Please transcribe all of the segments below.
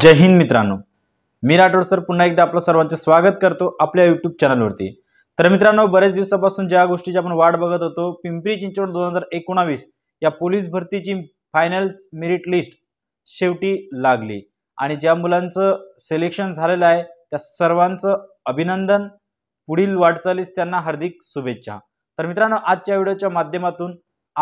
जय हिंद मित्रांनो मी राठोड सर पुन्हा एकदा आपलं सर्वांचं स्वागत करतो आपल्या युट्यूब चॅनलवरती तर मित्रांनो बरेच दिवसापासून ज्या गोष्टीची आपण वाट बघत होतो पिंपरी चिंचवड दोन हजार एकोणावीस या पोलीस भरतीची फायनल मेरिट लिस्ट शेवटी लागली आणि ज्या मुलांचं सिलेक्शन झालेलं आहे त्या सर्वांचं अभिनंदन पुढील वाटचालीस त्यांना हार्दिक शुभेच्छा तर मित्रांनो आजच्या व्हिडिओच्या माध्यमातून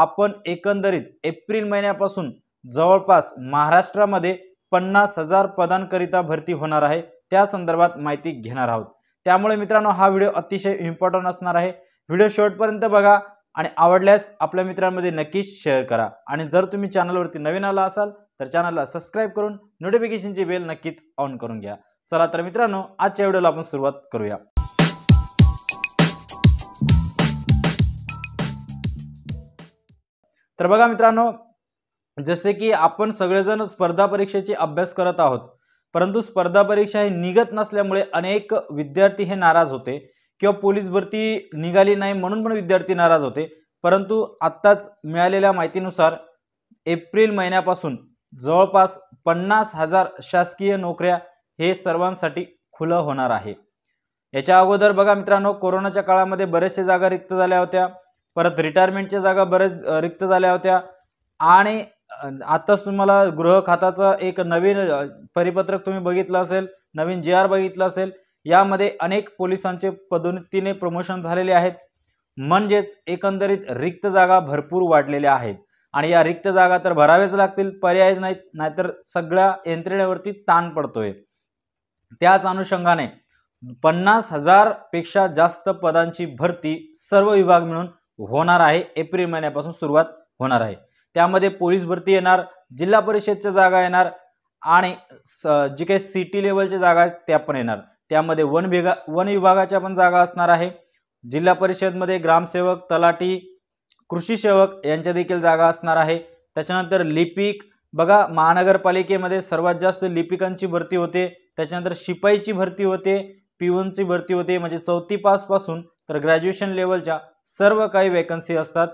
आपण एकंदरीत एप्रिल महिन्यापासून जवळपास महाराष्ट्रामध्ये पन्नास हजार पदांकरिता भरती होणार आहे त्या संदर्भात माहिती घेणार आहोत त्यामुळे मित्रांनो हा व्हिडिओ अतिशय इम्पॉर्टंट असणार आहे व्हिडिओ शेवटपर्यंत बघा आणि आवडल्यास आपल्या मित्रांमध्ये नक्कीच शेअर करा आणि जर तुम्ही चॅनलवरती नवीन आला असाल तर चॅनलला सबस्क्राईब करून नोटिफिकेशनची बेल नक्कीच ऑन करून घ्या चला तर मित्रांनो आजच्या व्हिडिओला आपण सुरुवात करूया तर बघा मित्रांनो जसे की आपण सगळेजण स्पर्धा परीक्षेची अभ्यास करत आहोत परंतु स्पर्धा परीक्षा हे निघत नसल्यामुळे अनेक विद्यार्थी हे नाराज होते किंवा पोलीस भरती निघाली नाही म्हणून पण विद्यार्थी नाराज होते परंतु आत्ताच मिळालेल्या माहितीनुसार एप्रिल महिन्यापासून जवळपास पन्नास हजार शासकीय नोकऱ्या हे सर्वांसाठी खुलं होणार आहे याच्या अगोदर बघा मित्रांनो कोरोनाच्या काळामध्ये बरेचसे जागा रिक्त झाल्या होत्या परत रिटायरमेंटच्या जागा बरेच रिक्त झाल्या होत्या आणि आत्ताच तुम्हाला गृह खात्याचं एक नवीन परिपत्रक तुम्ही बघितलं असेल नवीन जे आर बघितलं असेल यामध्ये अनेक पोलिसांचे पदोन्नतीने प्रमोशन झालेले आहेत म्हणजेच एकंदरीत रिक्त जागा भरपूर वाढलेल्या आहेत आणि या रिक्त जागा तर भरावेच लागतील पर्यायच नाहीत नाहीतर सगळ्या यंत्रणेवरती ताण पडतोय त्याच अनुषंगाने पन्नास हजार पेक्षा जास्त पदांची भरती सर्व विभाग मिळून होणार आहे एप्रिल महिन्यापासून सुरुवात होणार आहे त्यामध्ये पोलीस भरती येणार जिल्हा परिषदच्या जागा येणार आणि जे काही सिटी लेवलच्या जागा आहेत त्या पण येणार त्यामध्ये वन विभा वन विभागाच्या पण जागा असणार आहे जिल्हा परिषदमध्ये ग्रामसेवक तलाठी कृषी सेवक यांच्या देखील जागा असणार आहे त्याच्यानंतर लिपिक बघा महानगरपालिकेमध्ये सर्वात जास्त लिपिकांची भरती होते त्याच्यानंतर शिपाईची भरती होते पिऊनची भरती होते म्हणजे चौथी पासपासून तर ग्रॅज्युएशन लेवलच्या सर्व काही वॅकन्सी असतात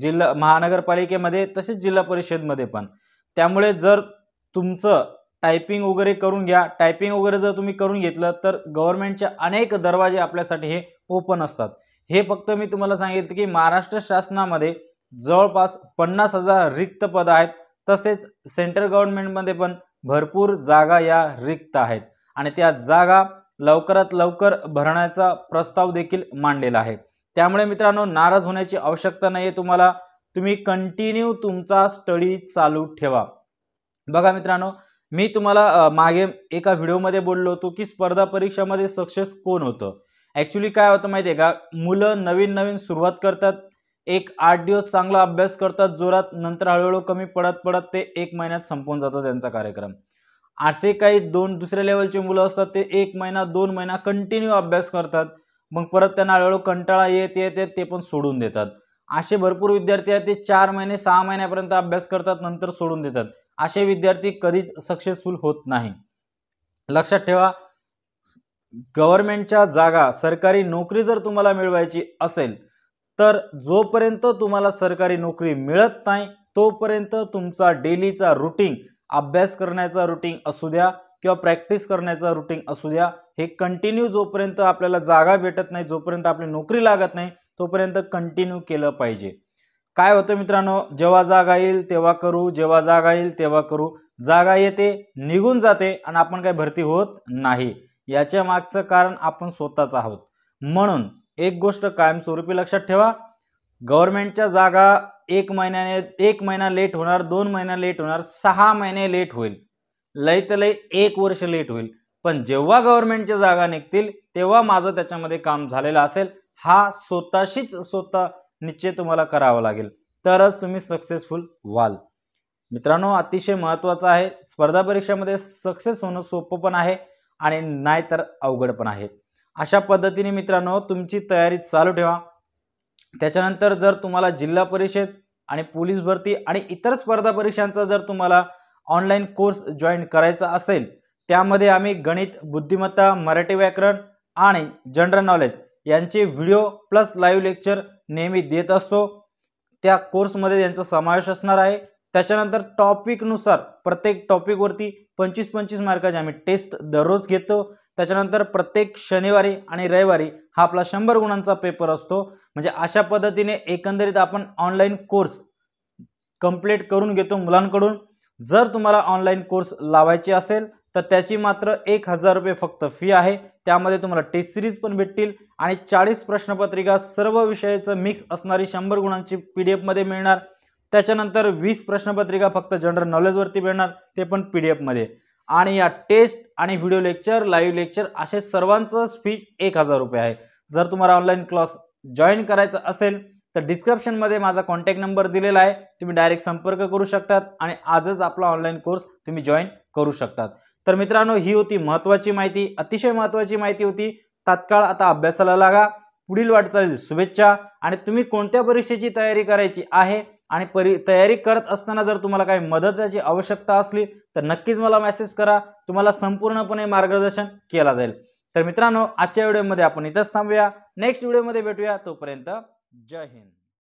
जिल्हा महानगरपालिकेमध्ये तसेच जिल्हा परिषदमध्ये पण त्यामुळे जर तुमचं टायपिंग वगैरे करून घ्या टायपिंग वगैरे जर तुम्ही करून घेतलं तर गव्हर्नमेंटचे अनेक दरवाजे आपल्यासाठी हे ओपन असतात हे फक्त मी तुम्हाला सांगितलं की महाराष्ट्र शासनामध्ये जवळपास पन्नास हजार रिक्त पद आहेत तसेच सेंट्रल गव्हर्नमेंटमध्ये पण भरपूर जागा या रिक्त आहेत आणि त्या जागा लवकरात लवकर भरण्याचा प्रस्ताव देखील मांडलेला आहे त्यामुळे मित्रांनो नाराज होण्याची आवश्यकता नाही आहे तुम्हाला तुम्ही कंटिन्यू तुमचा स्टडी चालू ठेवा बघा मित्रांनो मी तुम्हाला मागे एका व्हिडिओमध्ये बोललो होतो की स्पर्धा परीक्षामध्ये सक्सेस कोण होतं ॲक्च्युली काय होतं माहिती आहे का मुलं नवीन नवीन सुरुवात करतात एक आठ दिवस चांगला अभ्यास करतात जोरात नंतर हळूहळू कमी पडत पडत ते एक महिन्यात संपून जातो त्यांचा कार्यक्रम असे काही दोन दुसऱ्या लेवलचे मुलं असतात ते एक महिना दोन महिना कंटिन्यू अभ्यास करतात मग परत त्यांना हळूहळू कंटाळा येत येत येत ते पण सोडून देतात असे भरपूर विद्यार्थी आहेत ते चार महिने सहा महिन्यापर्यंत अभ्यास करतात नंतर सोडून देतात असे विद्यार्थी कधीच सक्सेसफुल होत नाही लक्षात ठेवा गव्हर्नमेंटच्या जागा सरकारी नोकरी जर तुम्हाला मिळवायची असेल तर जोपर्यंत तुम्हाला सरकारी नोकरी मिळत नाही तोपर्यंत तुमचा डेलीचा रुटीन अभ्यास करण्याचा रुटीन असू द्या किंवा प्रॅक्टिस करण्याचा रुटीन असू द्या हे कंटिन्यू जोपर्यंत आपल्याला जागा भेटत नाही जोपर्यंत आपली नोकरी लागत नाही तोपर्यंत कंटिन्यू केलं पाहिजे काय होतं मित्रांनो जेव्हा जागा येईल तेव्हा करू जेव्हा जागा येईल तेव्हा करू जागा येते निघून जाते आणि आपण काही भरती होत नाही याच्या मागचं कारण आपण स्वतःच आहोत म्हणून एक गोष्ट कायमस्वरूपी लक्षात ठेवा गव्हर्नमेंटच्या जागा एक महिन्याने एक महिना लेट होणार दोन महिना लेट होणार सहा महिने लेट होईल लय तर लय एक वर्ष लेट होईल पण जेव्हा गव्हर्नमेंटच्या जागा निघतील तेव्हा माझं त्याच्यामध्ये काम झालेलं असेल हा स्वतःशीच स्वतः निश्चय तुम्हाला करावा लागेल तरच तुम्ही सक्सेसफुल व्हाल मित्रांनो अतिशय महत्त्वाचं आहे स्पर्धा परीक्षेमध्ये सक्सेस होणं सोपं पण आहे आणि नाही तर अवघड पण आहे अशा पद्धतीने मित्रांनो तुमची तयारी चालू ठेवा त्याच्यानंतर जर तुम्हाला जिल्हा परिषद आणि पोलीस भरती आणि इतर स्पर्धा परीक्षांचा जर तुम्हाला ऑनलाईन कोर्स जॉईन करायचा असेल त्यामध्ये आम्ही गणित बुद्धिमत्ता मराठी व्याकरण आणि जनरल नॉलेज यांचे व्हिडिओ प्लस लाईव्ह लेक्चर नेहमी देत असतो त्या कोर्समध्ये यांचा समावेश असणार आहे त्याच्यानंतर टॉपिकनुसार प्रत्येक टॉपिकवरती पंचवीस पंचवीस मार्काची आम्ही टेस्ट दररोज घेतो त्याच्यानंतर प्रत्येक शनिवारी आणि रविवारी हा आपला शंभर गुणांचा पेपर असतो म्हणजे अशा पद्धतीने एकंदरीत आपण ऑनलाईन कोर्स कंप्लीट करून घेतो मुलांकडून जर तुम्हाला ऑनलाईन कोर्स लावायचे असेल तर त्याची मात्र एक हजार रुपये फक्त फी आहे त्यामध्ये तुम्हाला टेस्ट सिरीज पण भेटतील आणि चाळीस प्रश्नपत्रिका सर्व विषयाचं मिक्स असणारी शंभर गुणांची पी डी एफमध्ये मिळणार त्याच्यानंतर वीस प्रश्नपत्रिका फक्त जनरल नॉलेजवरती मिळणार ते पण पी डी एफमध्ये आणि या टेस्ट आणि व्हिडिओ लेक्चर लाईव्ह लेक्चर असे सर्वांचं फीज एक हजार रुपये आहे जर तुम्हाला ऑनलाईन क्लास जॉईन करायचं असेल तर डिस्क्रिप्शनमध्ये माझा कॉन्टॅक्ट नंबर दिलेला आहे तुम्ही डायरेक्ट संपर्क करू शकतात आणि आजच आपला ऑनलाईन कोर्स तुम्ही जॉईन करू शकतात तर मित्रांनो ही होती महत्त्वाची माहिती अतिशय महत्त्वाची माहिती होती तात्काळ आता अभ्यासाला लागा पुढील वाटचालील शुभेच्छा आणि तुम्ही कोणत्या परीक्षेची तयारी करायची आहे आणि परी तयारी करत असताना जर तुम्हाला काही मदताची आवश्यकता असली तर नक्कीच मला मेसेज करा तुम्हाला संपूर्णपणे मार्गदर्शन केला जाईल तर मित्रांनो आजच्या व्हिडिओमध्ये आपण इथंच थांबूया नेक्स्ट व्हिडिओमध्ये भेटूया तोपर्यंत Jai